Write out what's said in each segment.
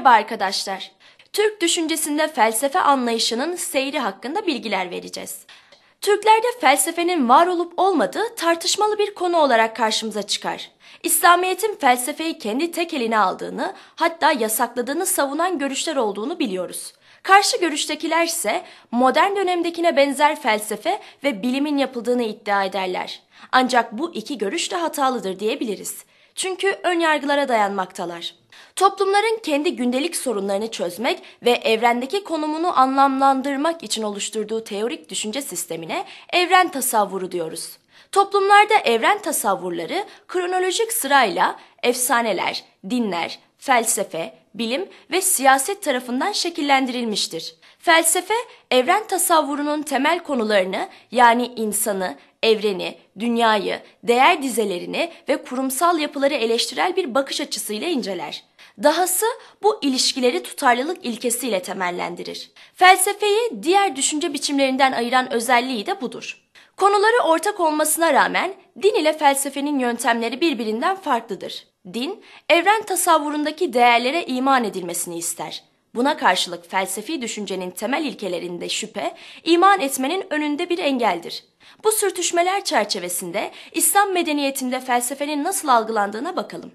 Merhaba arkadaşlar. Türk düşüncesinde felsefe anlayışının seyri hakkında bilgiler vereceğiz. Türklerde felsefenin var olup olmadığı tartışmalı bir konu olarak karşımıza çıkar. İslamiyet'in felsefeyi kendi tek eline aldığını, hatta yasakladığını savunan görüşler olduğunu biliyoruz. Karşı görüştekiler ise modern dönemdekine benzer felsefe ve bilimin yapıldığını iddia ederler. Ancak bu iki görüş de hatalıdır diyebiliriz. Çünkü önyargılara dayanmaktalar toplumların kendi gündelik sorunlarını çözmek ve evrendeki konumunu anlamlandırmak için oluşturduğu teorik düşünce sistemine evren tasavvuru diyoruz. Toplumlarda evren tasavvurları kronolojik sırayla efsaneler, dinler, felsefe, bilim ve siyaset tarafından şekillendirilmiştir. Felsefe, evren tasavvurunun temel konularını yani insanı, evreni, dünyayı, değer dizelerini ve kurumsal yapıları eleştirel bir bakış açısıyla inceler. Dahası bu ilişkileri tutarlılık ilkesiyle temellendirir. Felsefeyi diğer düşünce biçimlerinden ayıran özelliği de budur. Konuları ortak olmasına rağmen din ile felsefenin yöntemleri birbirinden farklıdır. Din, evren tasavvurundaki değerlere iman edilmesini ister. Buna karşılık felsefi düşüncenin temel ilkelerinde şüphe, iman etmenin önünde bir engeldir. Bu sürtüşmeler çerçevesinde İslam medeniyetinde felsefenin nasıl algılandığına bakalım.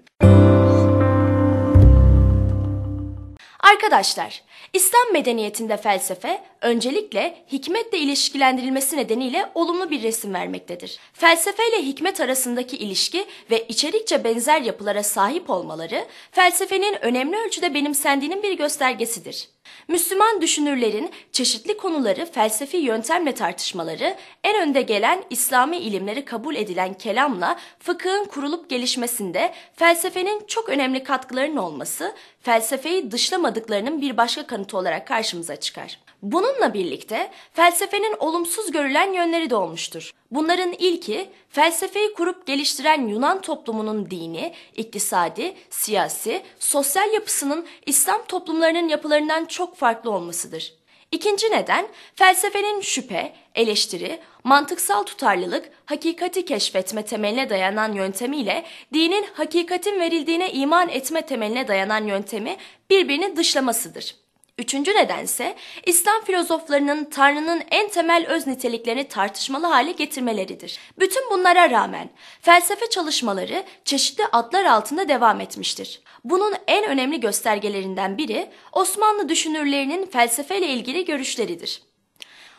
Arkadaşlar, İslam medeniyetinde felsefe öncelikle hikmetle ilişkilendirilmesi nedeniyle olumlu bir resim vermektedir. Felsefe ile hikmet arasındaki ilişki ve içerikçe benzer yapılara sahip olmaları felsefenin önemli ölçüde benimsendiğinin bir göstergesidir. Müslüman düşünürlerin çeşitli konuları felsefi yöntemle tartışmaları, en önde gelen İslami ilimleri kabul edilen kelamla fıkhın kurulup gelişmesinde felsefenin çok önemli katkılarının olması, felsefeyi dışlamadıklarının bir başka kanıtı olarak karşımıza çıkar. Bununla birlikte felsefenin olumsuz görülen yönleri de olmuştur. Bunların ilki felsefeyi kurup geliştiren Yunan toplumunun dini, iktisadi, siyasi, sosyal yapısının İslam toplumlarının yapılarından çok farklı olmasıdır. İkinci neden felsefenin şüphe, eleştiri, mantıksal tutarlılık, hakikati keşfetme temeline dayanan yöntemiyle dinin hakikatin verildiğine iman etme temeline dayanan yöntemi birbirini dışlamasıdır. Üçüncü nedense İslam filozoflarının Tanrı'nın en temel öz niteliklerini tartışmalı hale getirmeleridir. Bütün bunlara rağmen felsefe çalışmaları çeşitli adlar altında devam etmiştir. Bunun en önemli göstergelerinden biri Osmanlı düşünürlerinin felsefeyle ilgili görüşleridir.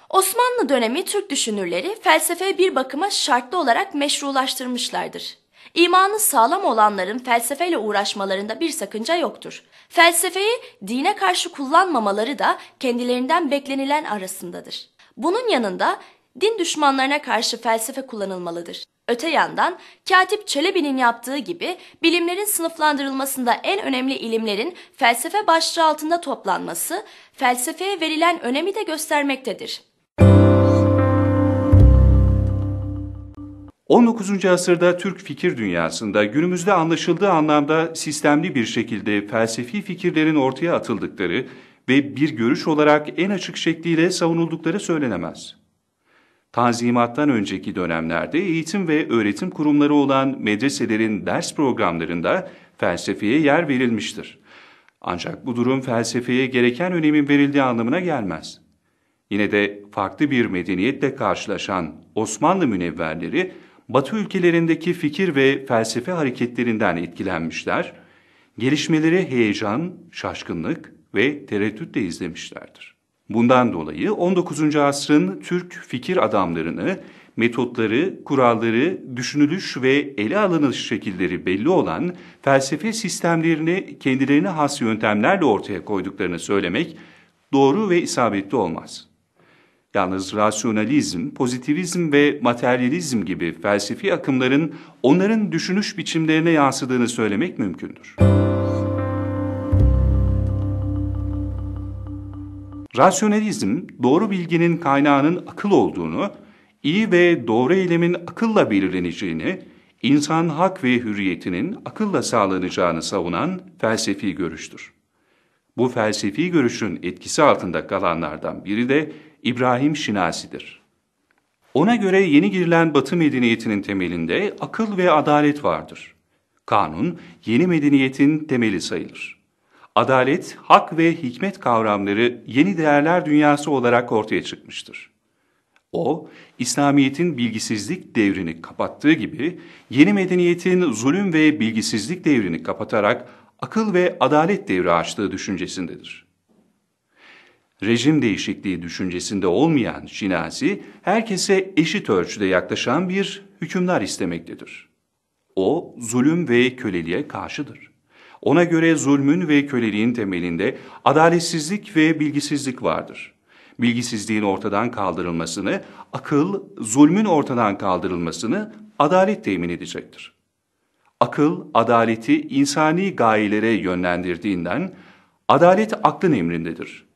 Osmanlı dönemi Türk düşünürleri felsefeyi bir bakıma şartlı olarak meşrulaştırmışlardır. İmanı sağlam olanların felsefeyle uğraşmalarında bir sakınca yoktur. Felsefeyi dine karşı kullanmamaları da kendilerinden beklenilen arasındadır. Bunun yanında din düşmanlarına karşı felsefe kullanılmalıdır. Öte yandan Katip Çelebi'nin yaptığı gibi bilimlerin sınıflandırılmasında en önemli ilimlerin felsefe başlığı altında toplanması felsefeye verilen önemi de göstermektedir. 19. asırda Türk fikir dünyasında günümüzde anlaşıldığı anlamda sistemli bir şekilde felsefi fikirlerin ortaya atıldıkları ve bir görüş olarak en açık şekliyle savunuldukları söylenemez. Tanzimattan önceki dönemlerde eğitim ve öğretim kurumları olan medreselerin ders programlarında felsefeye yer verilmiştir. Ancak bu durum felsefeye gereken önemin verildiği anlamına gelmez. Yine de farklı bir medeniyetle karşılaşan Osmanlı münevverleri Batı ülkelerindeki fikir ve felsefe hareketlerinden etkilenmişler, gelişmeleri heyecan, şaşkınlık ve tereddütle izlemişlerdir. Bundan dolayı 19. asrın Türk fikir adamlarını metotları, kuralları, düşünülüş ve ele alınış şekilleri belli olan felsefe sistemlerini kendilerine has yöntemlerle ortaya koyduklarını söylemek doğru ve isabetli olmaz. Yalnız rasyonalizm, pozitivizm ve materyalizm gibi felsefi akımların onların düşünüş biçimlerine yansıdığını söylemek mümkündür. Rasyonalizm, doğru bilginin kaynağının akıl olduğunu, iyi ve doğru eylemin akılla belirleneceğini, insan hak ve hürriyetinin akılla sağlanacağını savunan felsefi görüştür. Bu felsefi görüşün etkisi altında kalanlardan biri de İbrahim Şinasi'dir. Ona göre yeni girilen Batı medeniyetinin temelinde akıl ve adalet vardır. Kanun yeni medeniyetin temeli sayılır. Adalet, hak ve hikmet kavramları yeni değerler dünyası olarak ortaya çıkmıştır. O, İslamiyet'in bilgisizlik devrini kapattığı gibi yeni medeniyetin zulüm ve bilgisizlik devrini kapatarak akıl ve adalet devri açtığı düşüncesindedir. Rejim değişikliği düşüncesinde olmayan Şinasi, herkese eşit ölçüde yaklaşan bir hükümdar istemektedir. O, zulüm ve köleliğe karşıdır. Ona göre zulmün ve köleliğin temelinde adaletsizlik ve bilgisizlik vardır. Bilgisizliğin ortadan kaldırılmasını, akıl zulmün ortadan kaldırılmasını adalet temin edecektir. Akıl, adaleti insani gayelere yönlendirdiğinden, adalet aklın emrindedir.''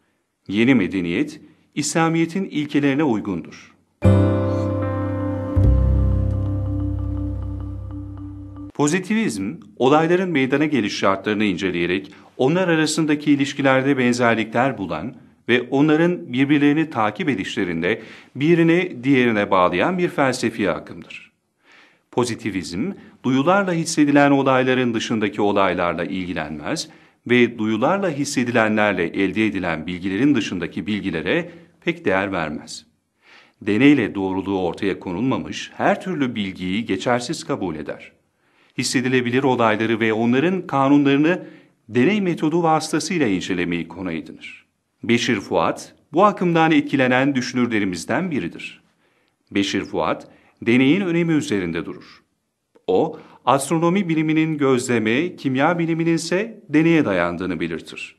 Yeni medeniyet, İslamiyet'in ilkelerine uygundur. Pozitivizm, olayların meydana geliş şartlarını inceleyerek onlar arasındaki ilişkilerde benzerlikler bulan ve onların birbirlerini takip edişlerinde birini diğerine bağlayan bir felsefi akımdır. Pozitivizm, duyularla hissedilen olayların dışındaki olaylarla ilgilenmez ve duyularla hissedilenlerle elde edilen bilgilerin dışındaki bilgilere pek değer vermez. Deneyle doğruluğu ortaya konulmamış her türlü bilgiyi geçersiz kabul eder. Hissedilebilir olayları ve onların kanunlarını deney metodu vasıtasıyla incelemeyi konu edinir. Beşir Fuat, bu akımdan etkilenen düşünürlerimizden biridir. Beşir Fuat, deneyin önemi üzerinde durur. O, astronomi biliminin gözleme, kimya biliminin ise deneye dayandığını belirtir.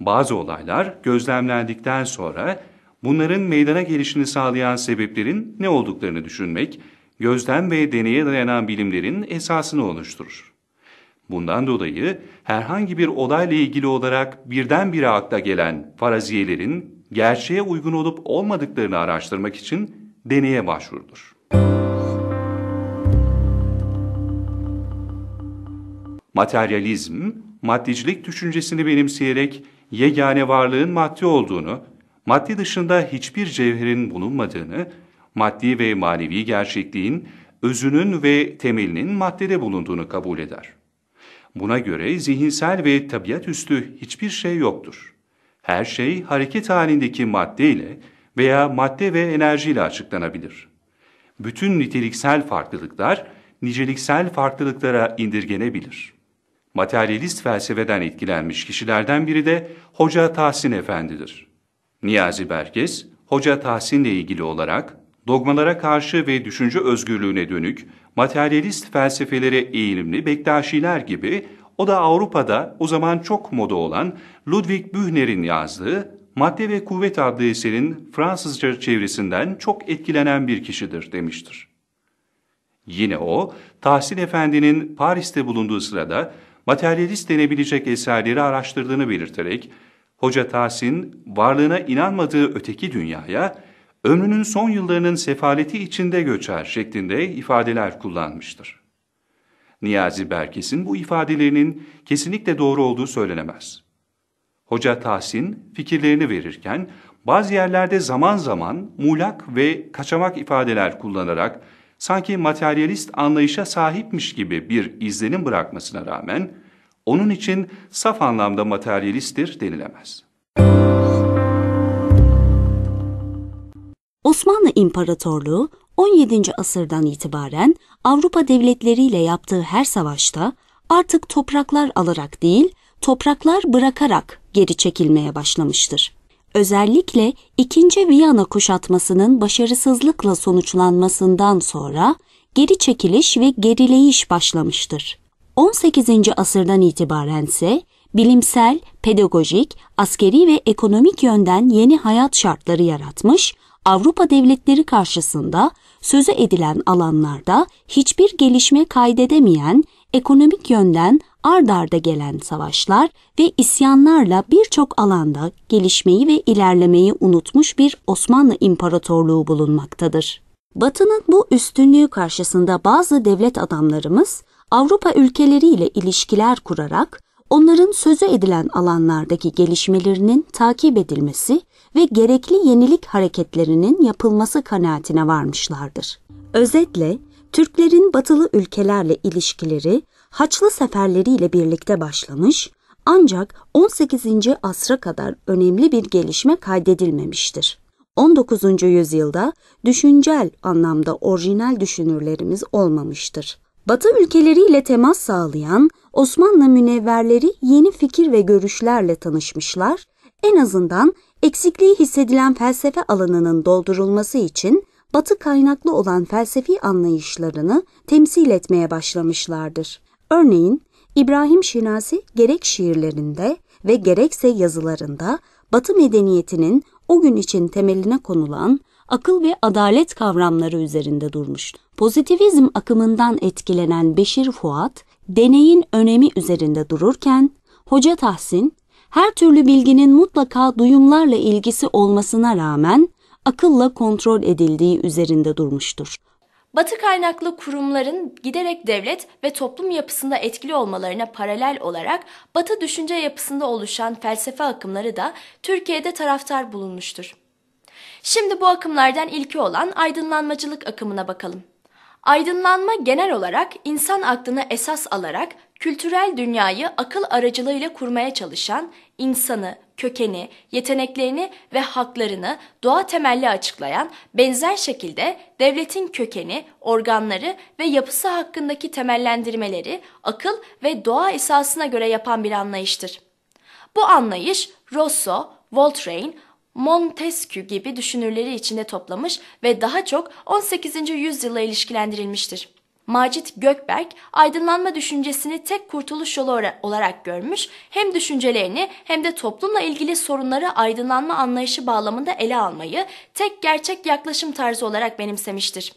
Bazı olaylar gözlemlendikten sonra bunların meydana gelişini sağlayan sebeplerin ne olduklarını düşünmek, gözlem ve deneye dayanan bilimlerin esasını oluşturur. Bundan dolayı herhangi bir olayla ilgili olarak birdenbire akla gelen faraziyelerin gerçeğe uygun olup olmadıklarını araştırmak için deneye başvurulur. materyalizm, maddicilik düşüncesini benimseyerek yegane varlığın maddi olduğunu, maddi dışında hiçbir cevherin bulunmadığını, maddi ve manevi gerçekliğin özünün ve temelinin maddede bulunduğunu kabul eder. Buna göre zihinsel ve tabiat üstü hiçbir şey yoktur. Her şey hareket halindeki madde ile veya madde ve enerji ile açıklanabilir. Bütün niteliksel farklılıklar niceliksel farklılıklara indirgenebilir.'' materyalist felsefeden etkilenmiş kişilerden biri de Hoca Tahsin Efendi'dir. Niyazi Berkes, Hoca Tahsin'le ilgili olarak dogmalara karşı ve düşünce özgürlüğüne dönük materyalist felsefelere eğilimli Bektaşiler gibi o da Avrupa'da o zaman çok moda olan Ludwig Bühner'in yazdığı Madde ve Kuvvet adlı eserin Fransızca çevresinden çok etkilenen bir kişidir demiştir. Yine o, Tahsin Efendi'nin Paris'te bulunduğu sırada materyalist denebilecek eserleri araştırdığını belirterek, Hoca Tahsin, varlığına inanmadığı öteki dünyaya, ömrünün son yıllarının sefaleti içinde göçer şeklinde ifadeler kullanmıştır. Niyazi Berkes'in bu ifadelerinin kesinlikle doğru olduğu söylenemez. Hoca Tahsin fikirlerini verirken bazı yerlerde zaman zaman mulak ve kaçamak ifadeler kullanarak sanki materyalist anlayışa sahipmiş gibi bir izlenim bırakmasına rağmen, onun için saf anlamda materyalisttir denilemez. Osmanlı İmparatorluğu 17. asırdan itibaren Avrupa devletleriyle yaptığı her savaşta artık topraklar alarak değil, topraklar bırakarak geri çekilmeye başlamıştır. Özellikle 2. Viyana kuşatmasının başarısızlıkla sonuçlanmasından sonra geri çekiliş ve gerileyiş başlamıştır. 18. asırdan itibaren ise bilimsel, pedagojik, askeri ve ekonomik yönden yeni hayat şartları yaratmış, Avrupa devletleri karşısında sözü edilen alanlarda hiçbir gelişme kaydedemeyen, ekonomik yönden ard arda gelen savaşlar ve isyanlarla birçok alanda gelişmeyi ve ilerlemeyi unutmuş bir Osmanlı İmparatorluğu bulunmaktadır. Batı'nın bu üstünlüğü karşısında bazı devlet adamlarımız Avrupa ülkeleriyle ilişkiler kurarak onların sözü edilen alanlardaki gelişmelerinin takip edilmesi ve gerekli yenilik hareketlerinin yapılması kanaatine varmışlardır. Özetle Türklerin batılı ülkelerle ilişkileri Haçlı seferleriyle birlikte başlamış ancak 18. asra kadar önemli bir gelişme kaydedilmemiştir. 19. yüzyılda düşüncel anlamda orijinal düşünürlerimiz olmamıştır. Batı ülkeleriyle temas sağlayan Osmanlı münevverleri yeni fikir ve görüşlerle tanışmışlar, en azından eksikliği hissedilen felsefe alanının doldurulması için batı kaynaklı olan felsefi anlayışlarını temsil etmeye başlamışlardır. Örneğin İbrahim Şinasi gerek şiirlerinde ve gerekse yazılarında Batı medeniyetinin o gün için temeline konulan akıl ve adalet kavramları üzerinde durmuştu. Pozitivizm akımından etkilenen Beşir Fuat, deneyin önemi üzerinde dururken, Hoca Tahsin, her türlü bilginin mutlaka duyumlarla ilgisi olmasına rağmen akılla kontrol edildiği üzerinde durmuştur. Batı kaynaklı kurumların giderek devlet ve toplum yapısında etkili olmalarına paralel olarak Batı düşünce yapısında oluşan felsefe akımları da Türkiye'de taraftar bulunmuştur. Şimdi bu akımlardan ilki olan aydınlanmacılık akımına bakalım. Aydınlanma genel olarak insan aklını esas alarak kültürel dünyayı akıl aracılığıyla kurmaya çalışan, insanı, kökeni, yeteneklerini ve haklarını doğa temelli açıklayan, benzer şekilde devletin kökeni, organları ve yapısı hakkındaki temellendirmeleri akıl ve doğa esasına göre yapan bir anlayıştır. Bu anlayış Rousseau, Voltaire, Montesquieu gibi düşünürleri içinde toplamış ve daha çok 18. yüzyıla ilişkilendirilmiştir. Macit Gökberk aydınlanma düşüncesini tek kurtuluş yolu olarak görmüş, hem düşüncelerini hem de toplumla ilgili sorunları aydınlanma anlayışı bağlamında ele almayı tek gerçek yaklaşım tarzı olarak benimsemiştir.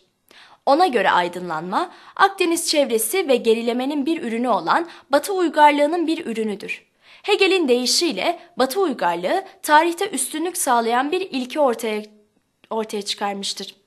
Ona göre aydınlanma, Akdeniz çevresi ve gerilemenin bir ürünü olan Batı uygarlığının bir ürünüdür. Hegel'in deyişiyle Batı uygarlığı tarihte üstünlük sağlayan bir ilki ortaya ortaya çıkarmıştır.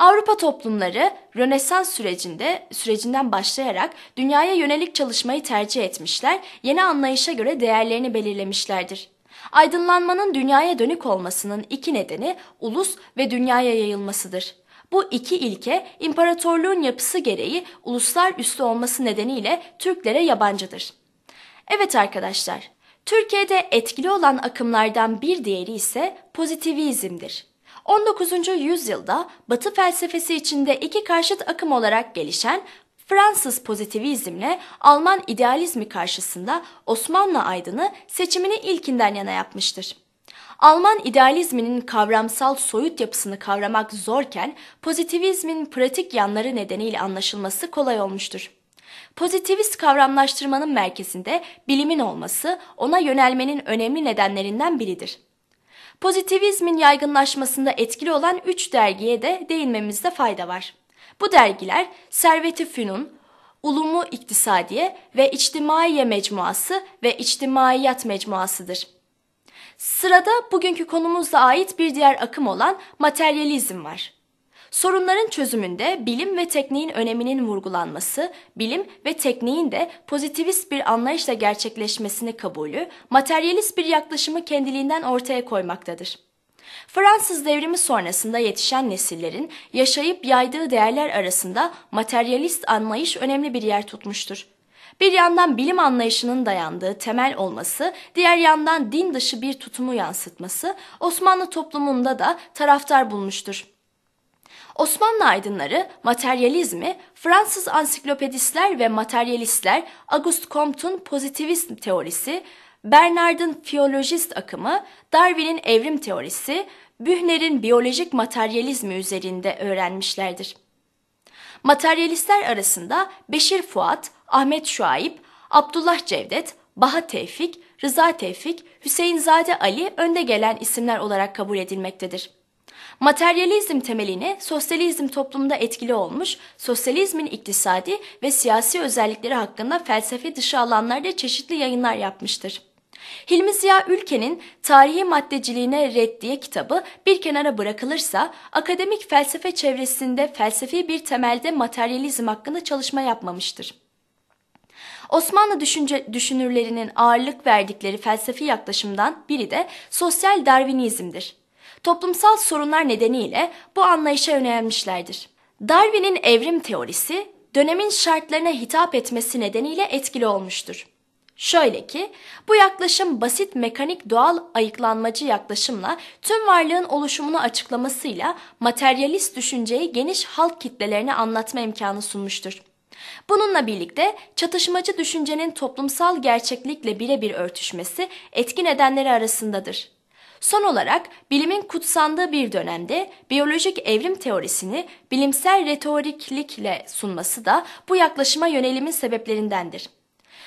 Avrupa toplumları Rönesans sürecinde sürecinden başlayarak dünyaya yönelik çalışmayı tercih etmişler, yeni anlayışa göre değerlerini belirlemişlerdir. Aydınlanmanın dünyaya dönük olmasının iki nedeni ulus ve dünyaya yayılmasıdır. Bu iki ilke imparatorluğun yapısı gereği uluslar üstü olması nedeniyle Türklere yabancıdır. Evet arkadaşlar, Türkiye'de etkili olan akımlardan bir diğeri ise pozitivizmdir. 19. yüzyılda Batı felsefesi içinde iki karşıt akım olarak gelişen Fransız pozitivizmle Alman idealizmi karşısında Osmanlı aydını seçimini ilkinden yana yapmıştır. Alman idealizminin kavramsal soyut yapısını kavramak zorken pozitivizmin pratik yanları nedeniyle anlaşılması kolay olmuştur. Pozitivist kavramlaştırmanın merkezinde bilimin olması ona yönelmenin önemli nedenlerinden biridir. Pozitivizmin yaygınlaşmasında etkili olan 3 dergiye de değinmemizde fayda var. Bu dergiler Servet-i Fünun, Ulumu İktisadiye ve İçtimaiye Mecmuası ve İçtimaiyat Mecmuası'dır. Sırada bugünkü konumuzla ait bir diğer akım olan materyalizm var. Sorunların çözümünde bilim ve tekniğin öneminin vurgulanması, bilim ve tekniğin de pozitivist bir anlayışla gerçekleşmesini kabulü, materyalist bir yaklaşımı kendiliğinden ortaya koymaktadır. Fransız devrimi sonrasında yetişen nesillerin yaşayıp yaydığı değerler arasında materyalist anlayış önemli bir yer tutmuştur. Bir yandan bilim anlayışının dayandığı temel olması, diğer yandan din dışı bir tutumu yansıtması Osmanlı toplumunda da taraftar bulmuştur. Osmanlı aydınları materyalizmi Fransız ansiklopedistler ve materyalistler Auguste Comte'un pozitivist teorisi, Bernard'ın filolojist akımı, Darwin'in evrim teorisi, Bühner'in biyolojik materyalizmi üzerinde öğrenmişlerdir. Materyalistler arasında Beşir Fuat, Ahmet Şuayb, Abdullah Cevdet, Baha Tevfik, Rıza Tevfik, Hüseyin Zade Ali önde gelen isimler olarak kabul edilmektedir. Materyalizm temelini, sosyalizm toplumunda etkili olmuş, sosyalizmin iktisadi ve siyasi özellikleri hakkında felsefe dışı alanlarda çeşitli yayınlar yapmıştır. Hilmi Ziya Ülke'nin Tarihi Maddeciliğine Reddiye kitabı bir kenara bırakılırsa, akademik felsefe çevresinde felsefi bir temelde materyalizm hakkında çalışma yapmamıştır. Osmanlı düşünce, düşünürlerinin ağırlık verdikleri felsefi yaklaşımdan biri de sosyal darvinizmdir toplumsal sorunlar nedeniyle bu anlayışa yönelmişlerdir. Darwin'in evrim teorisi dönemin şartlarına hitap etmesi nedeniyle etkili olmuştur. Şöyle ki, bu yaklaşım basit mekanik doğal ayıklanmacı yaklaşımla tüm varlığın oluşumunu açıklamasıyla materyalist düşünceyi geniş halk kitlelerine anlatma imkanı sunmuştur. Bununla birlikte çatışmacı düşüncenin toplumsal gerçeklikle birebir örtüşmesi etki nedenleri arasındadır. Son olarak bilimin kutsandığı bir dönemde biyolojik evrim teorisini bilimsel retoriklikle sunması da bu yaklaşıma yönelimin sebeplerindendir.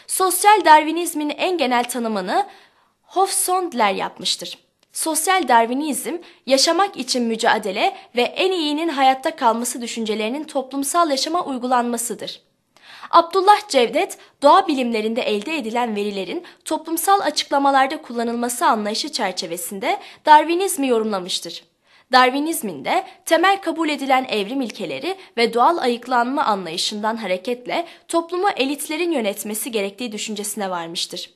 Sosyal Darwinizmin en genel tanımını Hofsondler yapmıştır. Sosyal Darwinizm, yaşamak için mücadele ve en iyinin hayatta kalması düşüncelerinin toplumsal yaşama uygulanmasıdır. Abdullah Cevdet, doğa bilimlerinde elde edilen verilerin toplumsal açıklamalarda kullanılması anlayışı çerçevesinde Darwinizmi yorumlamıştır. Darwinizmin temel kabul edilen evrim ilkeleri ve doğal ayıklanma anlayışından hareketle toplumu elitlerin yönetmesi gerektiği düşüncesine varmıştır.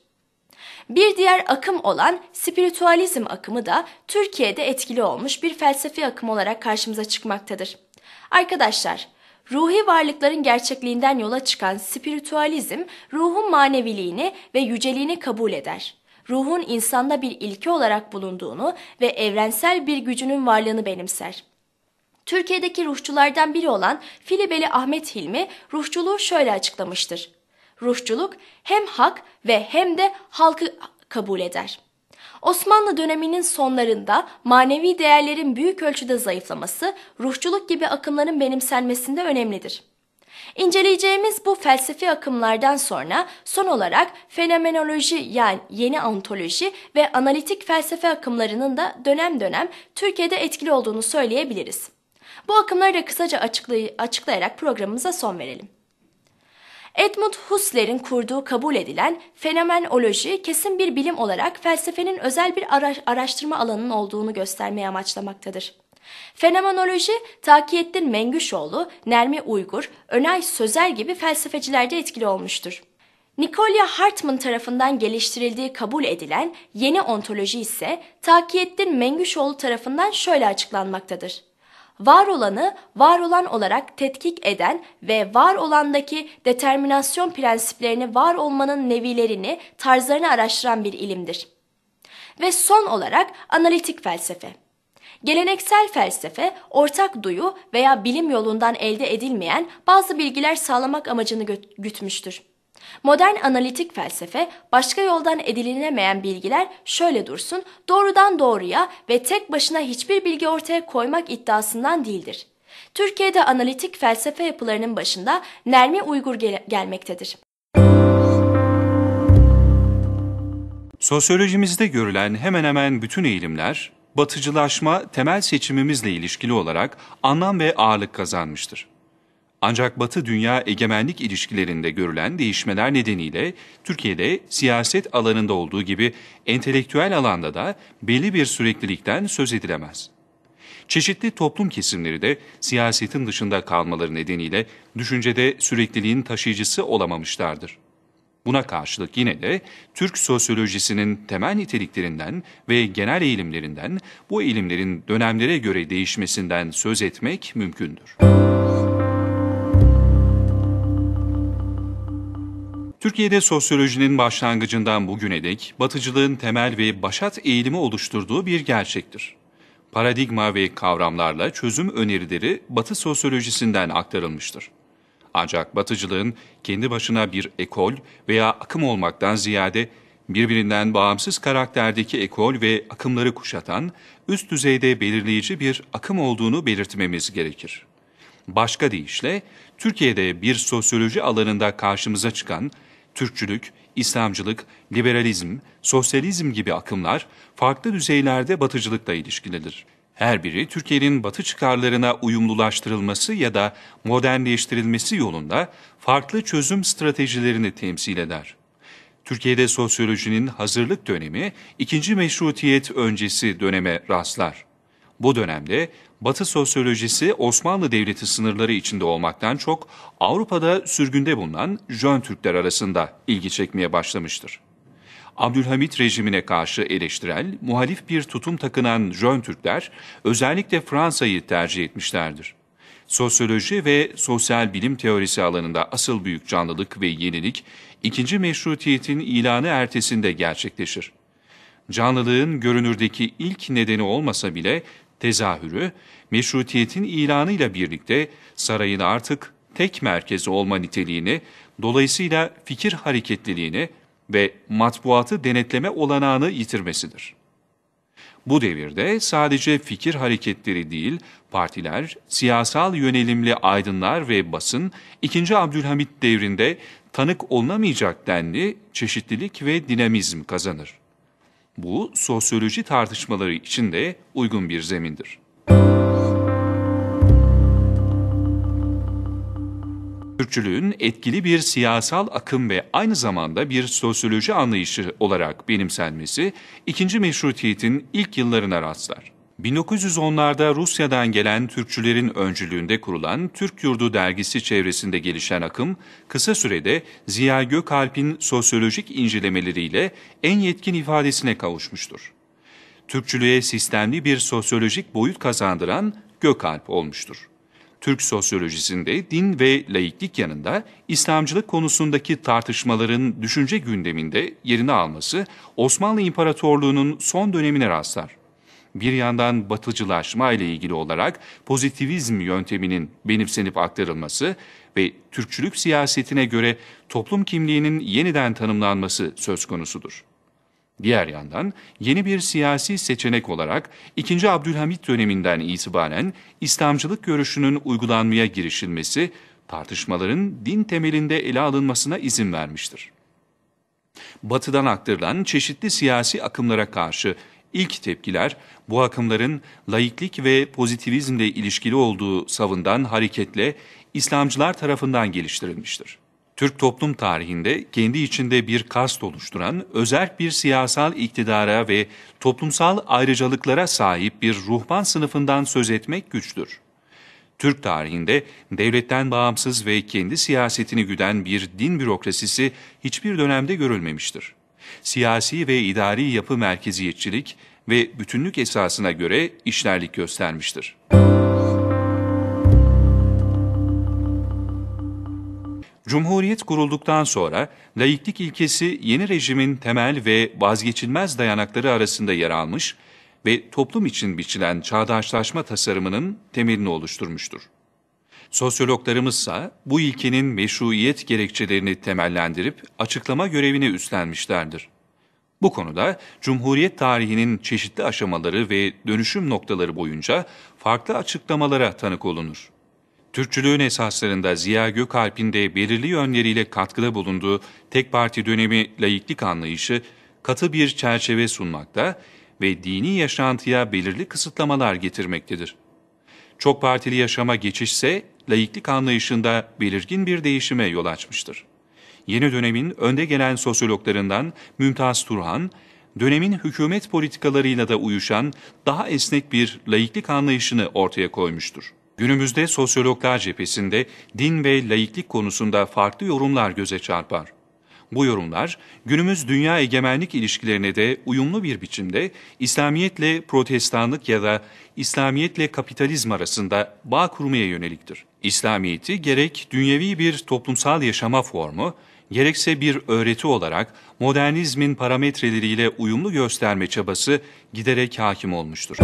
Bir diğer akım olan spiritualizm akımı da Türkiye'de etkili olmuş bir felsefi akım olarak karşımıza çıkmaktadır. Arkadaşlar, Ruhi varlıkların gerçekliğinden yola çıkan spiritüalizm, ruhun maneviliğini ve yüceliğini kabul eder. Ruhun insanda bir ilke olarak bulunduğunu ve evrensel bir gücünün varlığını benimser. Türkiye'deki ruhçulardan biri olan Filibeli Ahmet Hilmi ruhçuluğu şöyle açıklamıştır. Ruhçuluk hem hak ve hem de halkı kabul eder.'' Osmanlı döneminin sonlarında manevi değerlerin büyük ölçüde zayıflaması, ruhçuluk gibi akımların benimsenmesinde önemlidir. İnceleyeceğimiz bu felsefi akımlardan sonra son olarak fenomenoloji yani yeni ontoloji ve analitik felsefe akımlarının da dönem dönem Türkiye'de etkili olduğunu söyleyebiliriz. Bu akımları da kısaca açıklayarak programımıza son verelim. Edmund Husserl'in kurduğu kabul edilen fenomenoloji kesin bir bilim olarak felsefenin özel bir ara araştırma alanının olduğunu göstermeye amaçlamaktadır. Fenomenoloji, Takiyettin Mengüşoğlu, Nermi Uygur, Önay Sözer gibi felsefecilerde etkili olmuştur. Nikolya Hartman tarafından geliştirildiği kabul edilen yeni ontoloji ise Takiyettin Mengüşoğlu tarafından şöyle açıklanmaktadır var olanı var olan olarak tetkik eden ve var olandaki determinasyon prensiplerini var olmanın nevilerini, tarzlarını araştıran bir ilimdir. Ve son olarak analitik felsefe. Geleneksel felsefe, ortak duyu veya bilim yolundan elde edilmeyen bazı bilgiler sağlamak amacını gütmüştür. Modern analitik felsefe başka yoldan edinilemeyen bilgiler şöyle dursun doğrudan doğruya ve tek başına hiçbir bilgi ortaya koymak iddiasından değildir. Türkiye'de analitik felsefe yapılarının başında Nermi Uygur gel gelmektedir. Sosyolojimizde görülen hemen hemen bütün eğilimler, batıcılaşma temel seçimimizle ilişkili olarak anlam ve ağırlık kazanmıştır. Ancak Batı dünya egemenlik ilişkilerinde görülen değişmeler nedeniyle Türkiye'de siyaset alanında olduğu gibi entelektüel alanda da belli bir süreklilikten söz edilemez. Çeşitli toplum kesimleri de siyasetin dışında kalmaları nedeniyle düşüncede sürekliliğin taşıyıcısı olamamışlardır. Buna karşılık yine de Türk sosyolojisinin temel niteliklerinden ve genel eğilimlerinden bu eğilimlerin dönemlere göre değişmesinden söz etmek mümkündür. Türkiye'de sosyolojinin başlangıcından bugüne dek batıcılığın temel ve başat eğilimi oluşturduğu bir gerçektir. Paradigma ve kavramlarla çözüm önerileri Batı sosyolojisinden aktarılmıştır. Ancak batıcılığın kendi başına bir ekol veya akım olmaktan ziyade birbirinden bağımsız karakterdeki ekol ve akımları kuşatan, üst düzeyde belirleyici bir akım olduğunu belirtmemiz gerekir. Başka deyişle, Türkiye'de bir sosyoloji alanında karşımıza çıkan Türkçülük, İslamcılık, liberalizm, sosyalizm gibi akımlar farklı düzeylerde batıcılıkla ilişkilidir. Her biri Türkiye'nin batı çıkarlarına uyumlulaştırılması ya da modernleştirilmesi yolunda farklı çözüm stratejilerini temsil eder. Türkiye'de sosyolojinin hazırlık dönemi ikinci meşrutiyet öncesi döneme rastlar. Bu dönemde Batı sosyolojisi Osmanlı Devleti sınırları içinde olmaktan çok Avrupa'da sürgünde bulunan Jön Türkler arasında ilgi çekmeye başlamıştır. Abdülhamit rejimine karşı eleştirel, muhalif bir tutum takınan Jön Türkler özellikle Fransa'yı tercih etmişlerdir. Sosyoloji ve sosyal bilim teorisi alanında asıl büyük canlılık ve yenilik, ikinci meşrutiyetin ilanı ertesinde gerçekleşir. Canlılığın görünürdeki ilk nedeni olmasa bile tezahürü meşrutiyetin ilanıyla birlikte sarayın artık tek merkezi olma niteliğini, dolayısıyla fikir hareketliliğini ve matbuatı denetleme olanağını yitirmesidir. Bu devirde sadece fikir hareketleri değil, partiler, siyasal yönelimli aydınlar ve basın, 2. Abdülhamit devrinde tanık olunamayacak denli çeşitlilik ve dinamizm kazanır. Bu sosyoloji tartışmaları için de uygun bir zemindir. Türkçülüğün etkili bir siyasal akım ve aynı zamanda bir sosyoloji anlayışı olarak benimsenmesi, ikinci meşrutiyetin ilk yıllarına rastlar. 1910'larda Rusya'dan gelen Türkçülerin öncülüğünde kurulan Türk Yurdu dergisi çevresinde gelişen akım, kısa sürede Ziya Gökalp'in sosyolojik incelemeleriyle en yetkin ifadesine kavuşmuştur. Türkçülüğe sistemli bir sosyolojik boyut kazandıran Gökalp olmuştur. Türk sosyolojisinde din ve laiklik yanında İslamcılık konusundaki tartışmaların düşünce gündeminde yerini alması Osmanlı İmparatorluğu'nun son dönemine rastlar bir yandan batıcılaşma ile ilgili olarak pozitivizm yönteminin benimsenip aktarılması ve Türkçülük siyasetine göre toplum kimliğinin yeniden tanımlanması söz konusudur. Diğer yandan yeni bir siyasi seçenek olarak 2. Abdülhamit döneminden itibaren İslamcılık görüşünün uygulanmaya girişilmesi tartışmaların din temelinde ele alınmasına izin vermiştir. Batı'dan aktarılan çeşitli siyasi akımlara karşı İlk tepkiler bu akımların laiklik ve pozitivizmle ilişkili olduğu savından hareketle İslamcılar tarafından geliştirilmiştir. Türk toplum tarihinde kendi içinde bir kast oluşturan özerk bir siyasal iktidara ve toplumsal ayrıcalıklara sahip bir ruhban sınıfından söz etmek güçtür. Türk tarihinde devletten bağımsız ve kendi siyasetini güden bir din bürokrasisi hiçbir dönemde görülmemiştir siyasi ve idari yapı merkeziyetçilik ve bütünlük esasına göre işlerlik göstermiştir. Cumhuriyet kurulduktan sonra laiklik ilkesi yeni rejimin temel ve vazgeçilmez dayanakları arasında yer almış ve toplum için biçilen çağdaşlaşma tasarımının temelini oluşturmuştur. Sosyologlarımızsa bu ilkenin meşruiyet gerekçelerini temellendirip açıklama görevini üstlenmişlerdir. Bu konuda Cumhuriyet tarihinin çeşitli aşamaları ve dönüşüm noktaları boyunca farklı açıklamalara tanık olunur. Türkçülüğün esaslarında Ziya Gökalp'in de belirli yönleriyle katkıda bulunduğu tek parti dönemi laiklik anlayışı katı bir çerçeve sunmakta ve dini yaşantıya belirli kısıtlamalar getirmektedir. Çok partili yaşama geçişse laiklik anlayışında belirgin bir değişime yol açmıştır. Yeni dönemin önde gelen sosyologlarından Mümtaz Turhan, dönemin hükümet politikalarıyla da uyuşan daha esnek bir laiklik anlayışını ortaya koymuştur. Günümüzde sosyologlar cephesinde din ve laiklik konusunda farklı yorumlar göze çarpar. Bu yorumlar günümüz dünya egemenlik ilişkilerine de uyumlu bir biçimde İslamiyetle protestanlık ya da İslamiyetle kapitalizm arasında bağ kurmaya yöneliktir. İslamiyet'i gerek dünyevi bir toplumsal yaşama formu, gerekse bir öğreti olarak modernizmin parametreleriyle uyumlu gösterme çabası giderek hakim olmuştur.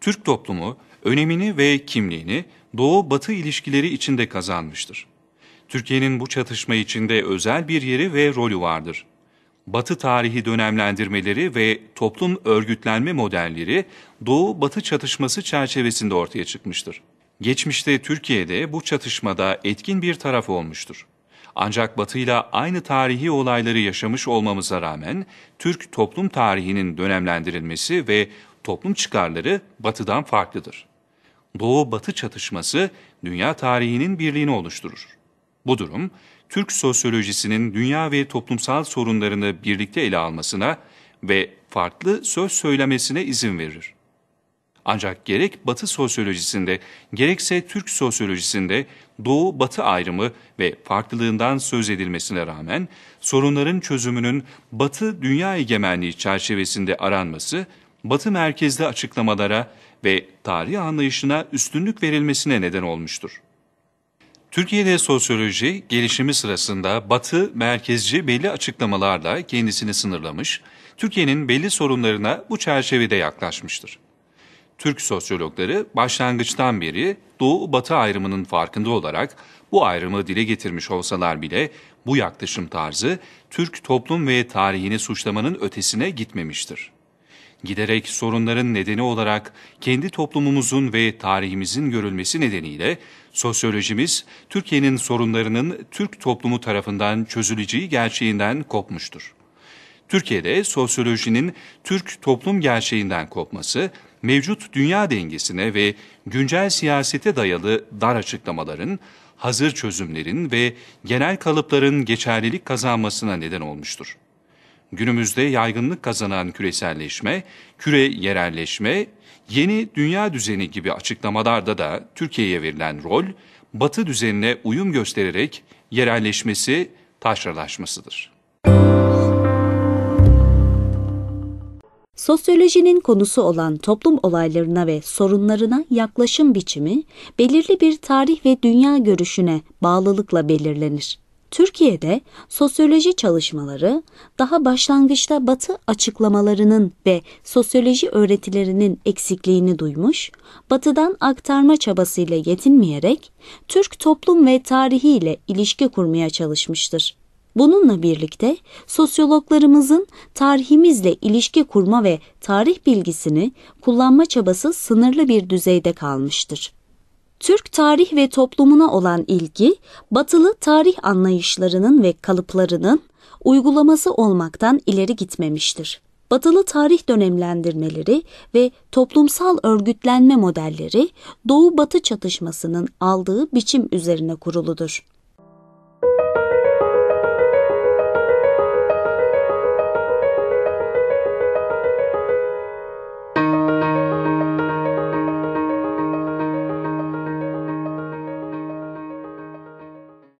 Türk toplumu önemini ve kimliğini Doğu-Batı ilişkileri içinde kazanmıştır. Türkiye'nin bu çatışma içinde özel bir yeri ve rolü vardır. Batı tarihi dönemlendirmeleri ve toplum örgütlenme modelleri Doğu-Batı çatışması çerçevesinde ortaya çıkmıştır. Geçmişte Türkiye'de bu çatışmada etkin bir taraf olmuştur. Ancak Batı'yla aynı tarihi olayları yaşamış olmamıza rağmen Türk toplum tarihinin dönemlendirilmesi ve toplum çıkarları Batı'dan farklıdır. Doğu-Batı çatışması dünya tarihinin birliğini oluşturur. Bu durum Türk sosyolojisinin dünya ve toplumsal sorunlarını birlikte ele almasına ve farklı söz söylemesine izin verir. Ancak gerek Batı sosyolojisinde gerekse Türk sosyolojisinde Doğu-Batı ayrımı ve farklılığından söz edilmesine rağmen sorunların çözümünün Batı dünya egemenliği çerçevesinde aranması, Batı merkezli açıklamalara ve tarih anlayışına üstünlük verilmesine neden olmuştur. Türkiye'de sosyoloji gelişimi sırasında batı merkezci belli açıklamalarla kendisini sınırlamış, Türkiye'nin belli sorunlarına bu çerçevede yaklaşmıştır. Türk sosyologları başlangıçtan beri Doğu-Batı ayrımının farkında olarak bu ayrımı dile getirmiş olsalar bile bu yaklaşım tarzı Türk toplum ve tarihini suçlamanın ötesine gitmemiştir. Giderek sorunların nedeni olarak kendi toplumumuzun ve tarihimizin görülmesi nedeniyle Sosyolojimiz Türkiye'nin sorunlarının Türk toplumu tarafından çözüleceği gerçeğinden kopmuştur. Türkiye'de sosyolojinin Türk toplum gerçeğinden kopması, mevcut dünya dengesine ve güncel siyasete dayalı dar açıklamaların, hazır çözümlerin ve genel kalıpların geçerlilik kazanmasına neden olmuştur. Günümüzde yaygınlık kazanan küreselleşme, küre yerelleşme Yeni dünya düzeni gibi açıklamalarda da Türkiye'ye verilen rol, Batı düzenine uyum göstererek yerelleşmesi, taşralaşmasıdır. Sosyolojinin konusu olan toplum olaylarına ve sorunlarına yaklaşım biçimi belirli bir tarih ve dünya görüşüne bağlılıkla belirlenir. Türkiye'de sosyoloji çalışmaları daha başlangıçta Batı açıklamalarının ve sosyoloji öğretilerinin eksikliğini duymuş, Batı'dan aktarma çabasıyla yetinmeyerek Türk toplum ve tarihiyle ilişki kurmaya çalışmıştır. Bununla birlikte sosyologlarımızın tarihimizle ilişki kurma ve tarih bilgisini kullanma çabası sınırlı bir düzeyde kalmıştır. Türk tarih ve toplumuna olan ilgi, batılı tarih anlayışlarının ve kalıplarının uygulaması olmaktan ileri gitmemiştir. Batılı tarih dönemlendirmeleri ve toplumsal örgütlenme modelleri Doğu-Batı çatışmasının aldığı biçim üzerine kuruludur.